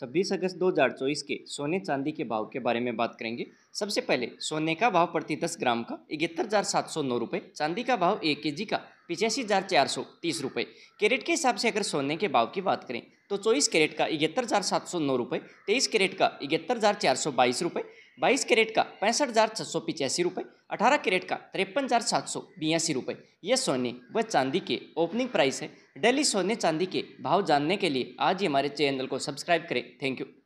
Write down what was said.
छब्बीस अगस्त चौबीस के सोने चांदी के भाव के बारे में बात करेंगे सबसे पहले सोने का भाव प्रति 10 ग्राम का इकहत्तर हज़ार सात सौ नौ रुपये चांदी का भाव एक के जी का पिचासी हज़ार चार सौ तीस रुपये कैरेट के हिसाब से अगर सोने के भाव की बात करें तो चौबीस कैरेट का इकहत्तर हज़ार सात सौ नौ रुपये तेईस कैरेट का इकहत्तर हज़ार चार सौ बाईस रुपये बाईस कैरेट का पैंसठ हज़ार छः सौ पिचासी रुपये अठारह कैरेट का तिरपन हज़ार सात सौ बयासी रुपये ये सोने व चांदी के ओपनिंग प्राइस है डेली सोने चांदी के भाव जानने के लिए आज ही हमारे चैनल को सब्सक्राइब करें थैंक यू